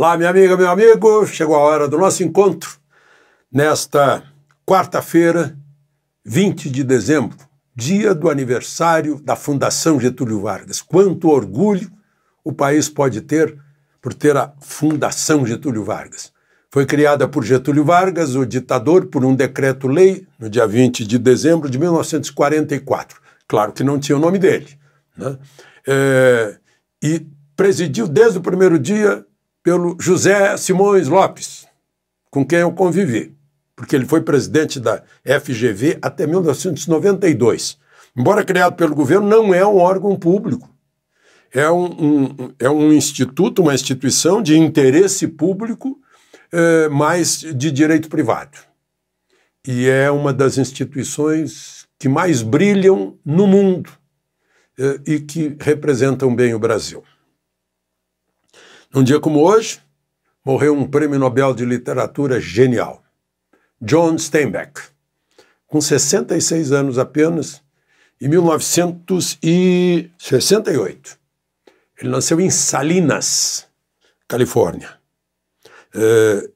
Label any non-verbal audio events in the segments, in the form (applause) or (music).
Olá, minha amiga, meu amigo, chegou a hora do nosso encontro nesta quarta-feira, 20 de dezembro, dia do aniversário da Fundação Getúlio Vargas. Quanto orgulho o país pode ter por ter a Fundação Getúlio Vargas. Foi criada por Getúlio Vargas, o ditador, por um decreto-lei no dia 20 de dezembro de 1944. Claro que não tinha o nome dele. Né? É, e presidiu desde o primeiro dia pelo José Simões Lopes, com quem eu convivi, porque ele foi presidente da FGV até 1992. Embora criado pelo governo, não é um órgão público. É um, um é um instituto, uma instituição de interesse público, eh, mas de direito privado. E é uma das instituições que mais brilham no mundo eh, e que representam bem o Brasil. Num dia como hoje, morreu um prêmio Nobel de literatura genial, John Steinbeck. Com 66 anos apenas, em 1968. Ele nasceu em Salinas, Califórnia. É,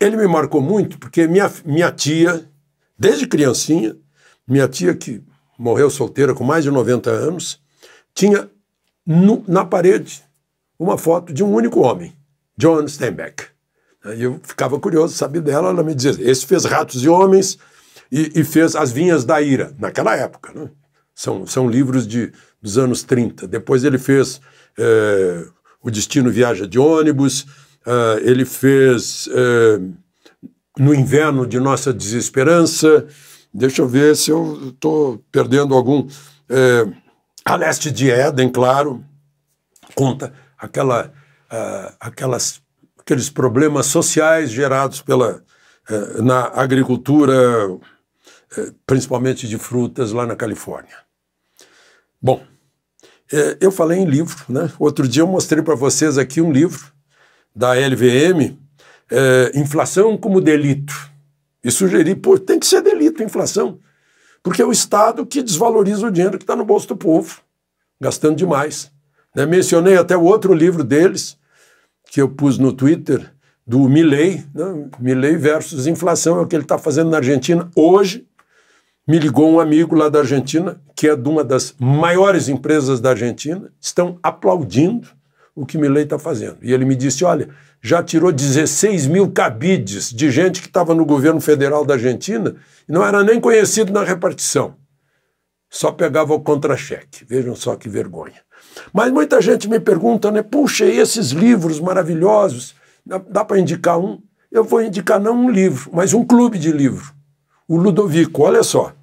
ele me marcou muito porque minha, minha tia, desde criancinha, minha tia que morreu solteira com mais de 90 anos, tinha no, na parede uma foto de um único homem, John Steinbeck. eu ficava curioso, sabia dela, ela me dizia, esse fez Ratos e Homens e, e fez As Vinhas da Ira, naquela época. Né? São, são livros de, dos anos 30. Depois ele fez é, O Destino Viaja de Ônibus, é, ele fez é, No Inverno de Nossa Desesperança, deixa eu ver se eu estou perdendo algum... A Leste de Éden, claro, conta aquela, uh, aquelas, aqueles problemas sociais gerados pela, uh, na agricultura, uh, principalmente de frutas, lá na Califórnia. Bom, eh, eu falei em livro, né? Outro dia eu mostrei para vocês aqui um livro da LVM, Inflação como Delito. E sugeri, pô, tem que ser delito, inflação. Porque é o Estado que desvaloriza o dinheiro que está no bolso do povo, gastando demais. Eu né, mencionei até o outro livro deles, que eu pus no Twitter, do Milley, né? Milley versus inflação, é o que ele está fazendo na Argentina. Hoje, me ligou um amigo lá da Argentina, que é de uma das maiores empresas da Argentina, estão aplaudindo o que Milley está fazendo. E ele me disse: olha, já tirou 16 mil cabides de gente que estava no governo federal da Argentina e não era nem conhecido na repartição só pegava o contra-cheque. Vejam só que vergonha. Mas muita gente me pergunta, né? Puxa, e esses livros maravilhosos? Dá para indicar um? Eu vou indicar não um livro, mas um clube de livro. O Ludovico, olha só.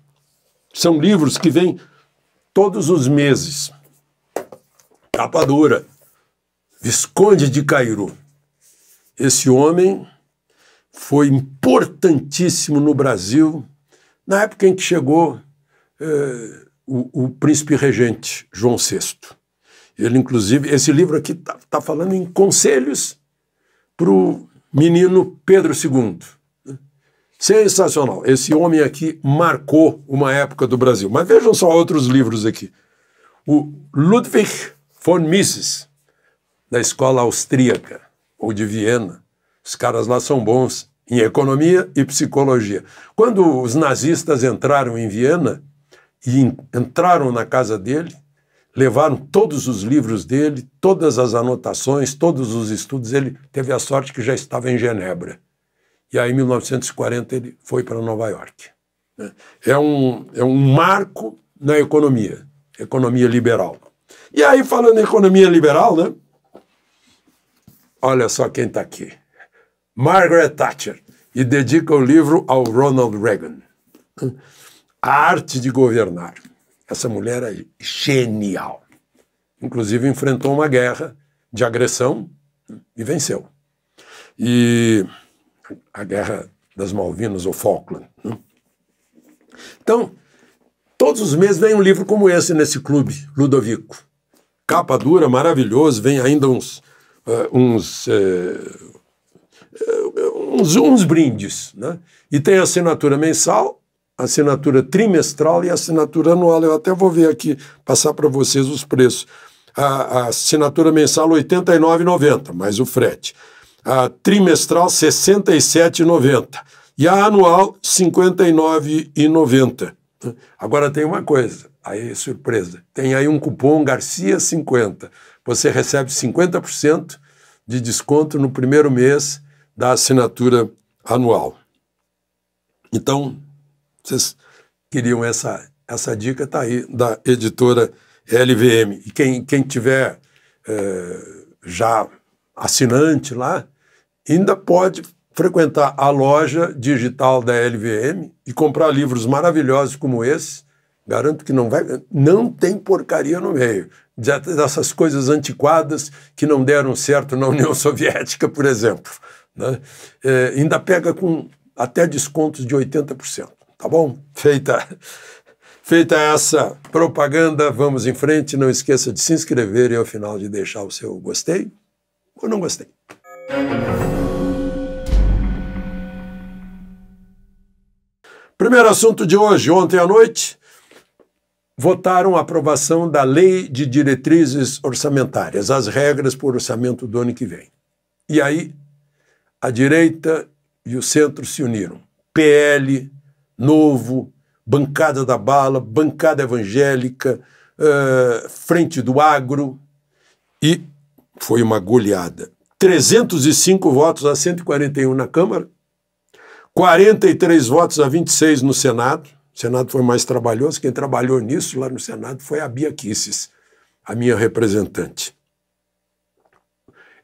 São livros que vêm todos os meses. Capa dura. Visconde de Cairu. Esse homem foi importantíssimo no Brasil na época em que chegou o, o, príncipe regente João VI. Ele, inclusive, esse livro aqui está tá falando em conselhos para o menino Pedro II. Sensacional. Esse homem aqui marcou uma época do Brasil. Mas vejam só outros livros aqui. O Ludwig von Mises, da escola austríaca, ou de Viena. Os caras lá são bons em economia e psicologia. Quando os nazistas entraram em Viena, e entraram na casa dele, levaram todos os livros dele, todas as anotações, todos os estudos. Ele teve a sorte que já estava em Genebra. E aí, em 1940, ele foi para Nova York. Né? É um, é um marco na economia, economia liberal. E aí, falando em economia liberal, né? Olha só quem está aqui. Margaret Thatcher. E dedica o livro ao Ronald Reagan. A arte de governar. Essa mulher é genial. Inclusive enfrentou uma guerra de agressão e venceu. E a guerra das Malvinas ou Falkland. Né? Então, todos os meses vem um livro como esse nesse clube, Ludovico. Capa dura, maravilhoso, vem ainda uns uh, uns, uh, uns, uns brindes, né? E tem assinatura mensal assinatura trimestral e assinatura anual. Eu até vou ver aqui, passar para vocês os preços. A, a assinatura mensal R$ 89,90, mais o frete. A trimestral R$ 67,90. E a anual R$ 59,90. Agora tem uma coisa, aí é surpresa. Tem aí um cupom Garcia50. Você recebe 50% de desconto no primeiro mês da assinatura anual. Então, vocês queriam essa, essa dica, está aí, da editora LVM. E quem, quem tiver é, já assinante lá, ainda pode frequentar a loja digital da LVM e comprar livros maravilhosos como esse. Garanto que não vai, não tem porcaria no meio. Dessas coisas antiquadas que não deram certo na União (laughs) Soviética, por exemplo. Né? É, ainda pega com até descontos de 80%. Tá bom? Feita, (laughs) feita essa propaganda, vamos em frente. Não esqueça de se inscrever e ao final de deixar o seu gostei ou não gostei. Primeiro assunto de hoje, ontem à noite, votaram a aprovação da Lei de Diretrizes Orçamentárias, as regras para o orçamento do ano que vem. E aí, a direita e o centro se uniram. PL, Novo, Bancada da Bala, Bancada Evangélica, uh, Frente do Agro, e foi uma goleada. 305 votos a 141 na Câmara, 43 votos a 26 no Senado. O Senado foi mais trabalhoso. Quem trabalhou nisso lá no Senado foi a Bia Kisses, a minha representante.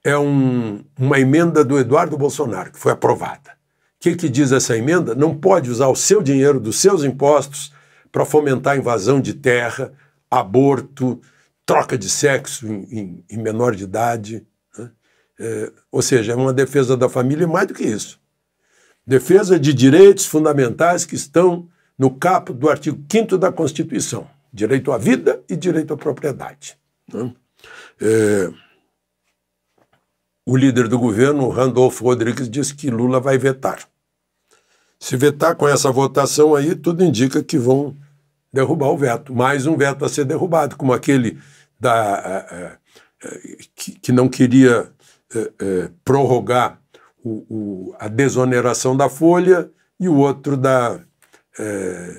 É um, uma emenda do Eduardo Bolsonaro, que foi aprovada que, que diz essa emenda? Não pode usar o seu dinheiro dos seus impostos para fomentar invasão de terra, aborto, troca de sexo em, em, em menor de idade. Né? É, ou seja, é uma defesa da família e mais do que isso. Defesa de direitos fundamentais que estão no capo do artigo 5 da Constituição: direito à vida e direito à propriedade. Né? É, o líder do governo, Randolfo Rodrigues, disse que Lula vai vetar. Se vetar com essa votação aí, tudo indica que vão derrubar o veto. Mais um veto a ser derrubado, como aquele da, eh, eh, eh, que, que não queria prorrogar o, o, a desoneração da folha e o outro da é,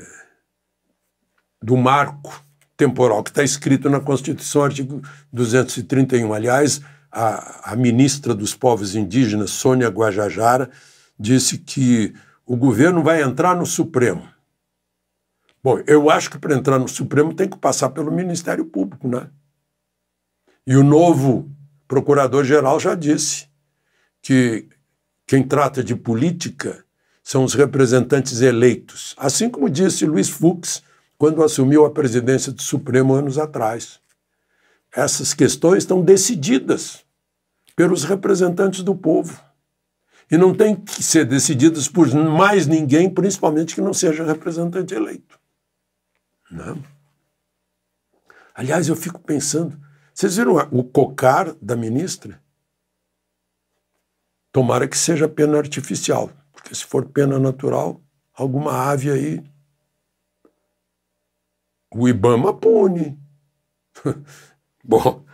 do marco temporal que está escrito na Constituição, artigo 231. Aliás, a, a ministra dos povos indígenas, Sônia Guajajara, disse que o governo vai entrar no Supremo. Bom, eu acho que para entrar no Supremo tem que passar pelo Ministério Público, né? E o novo procurador-geral já disse que quem trata de política são os representantes eleitos, assim como disse Luiz Fux quando assumiu a presidência do Supremo anos atrás. Essas questões estão decididas pelos representantes do povo e não têm que ser decididas por mais ninguém, principalmente que não seja representante eleito. Né? Aliás, eu fico pensando, vocês viram o cocar da ministra? Tomara que seja pena artificial, porque se for pena natural, alguma ave aí. O Ibama pune. (laughs) Bom,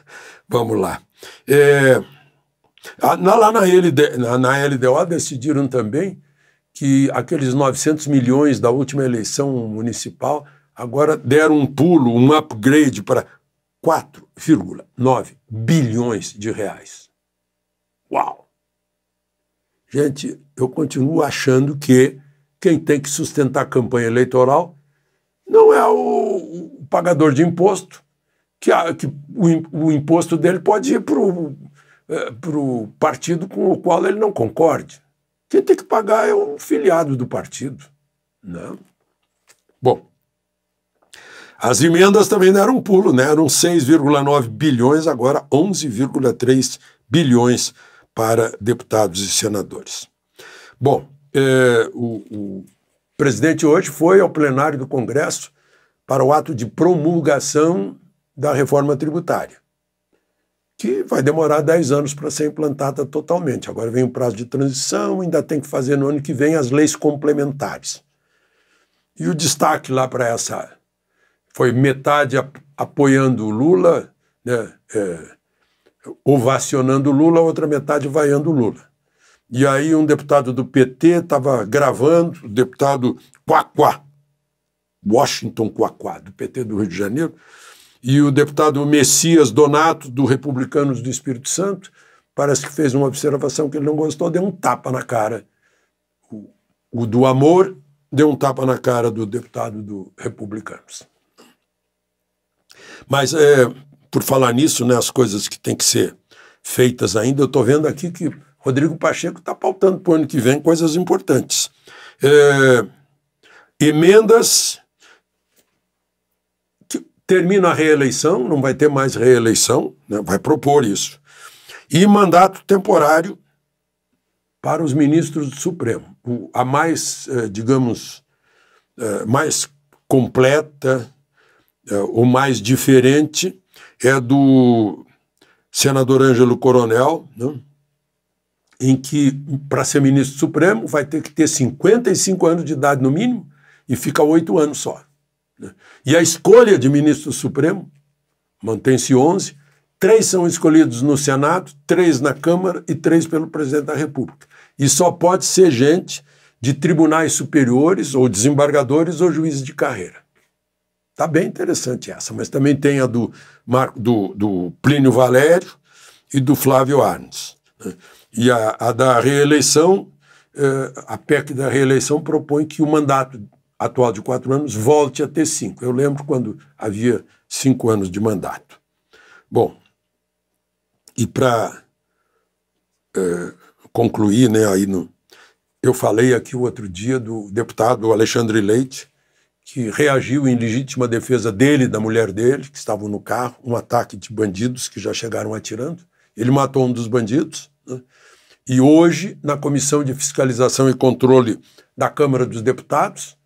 vamos lá. É... Ah, na, lá na, LD, na, na LDO decidiram também que aqueles 900 milhões da última eleição municipal agora deram um pulo, um upgrade para 4,9 bilhões de reais. Uau! Gente, eu continuo achando que quem tem que sustentar a campanha eleitoral não é o, o pagador de imposto, que, a, que o, o imposto dele pode ir para o é, para o partido com o qual ele não concorde. Quem tem que pagar é um filiado do partido. Né? Bom, as emendas também deram um pulo, né? eram 6,9 bilhões, agora 11,3 bilhões para deputados e senadores. Bom, é, o, o presidente hoje foi ao plenário do Congresso para o ato de promulgação da reforma tributária que vai demorar 10 anos para ser implantada totalmente. Agora vem o prazo de transição, ainda tem que fazer no ano que vem as leis complementares. E o destaque lá para essa foi metade apoiando o Lula, né, é, ovacionando o Lula, a outra metade vaiando o Lula. E aí um deputado do PT estava gravando, o deputado Quaquá, Washington Quaquá, do PT do Rio de Janeiro, e o deputado Messias Donato, do Republicanos do Espírito Santo, parece que fez uma observação que ele não gostou, deu um tapa na cara. O, o do amor deu um tapa na cara do deputado do Republicanos. Mas, é, por falar nisso, né, as coisas que têm que ser feitas ainda, eu estou vendo aqui que Rodrigo Pacheco está pautando para o ano que vem coisas importantes. É, emendas termina a reeleição, não vai ter mais reeleição, né? vai propor isso, e mandato temporário para os ministros do Supremo. A mais, eh, digamos, eh, mais completa, eh, o mais diferente, é do senador Ângelo Coronel, né? em que, para ser ministro do Supremo, vai ter que ter 55 anos de idade no mínimo e fica oito anos só. Né? E a escolha de ministro supremo mantém-se 11. Três são escolhidos no Senado, três na Câmara e três pelo presidente da República. E só pode ser gente de tribunais superiores, ou desembargadores, ou juízes de carreira. Tá bem interessante essa, mas também tem a do, Marco, do, do Plínio Valério e do Flávio Arnes. Né? E a, a da reeleição, eh, a PEC da reeleição propõe que o mandato atual de quatro anos volte a ter cinco. Eu lembro quando havia cinco anos de mandato. Bom, e para é, eh, concluir, né, aí no, eu falei aqui o outro dia do deputado Alexandre Leite, que reagiu em legítima defesa dele e da mulher dele, que estavam no carro, um ataque de bandidos que já chegaram atirando. Ele matou um dos bandidos. Né? E hoje, na Comissão de Fiscalização e Controle da Câmara dos Deputados,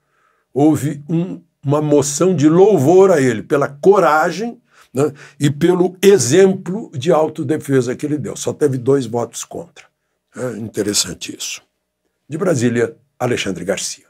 houve um, uma moção de louvor a ele pela coragem né, e pelo exemplo de autodefesa que ele deu. Só teve dois votos contra. É interessante isso. De Brasília, Alexandre Garcia.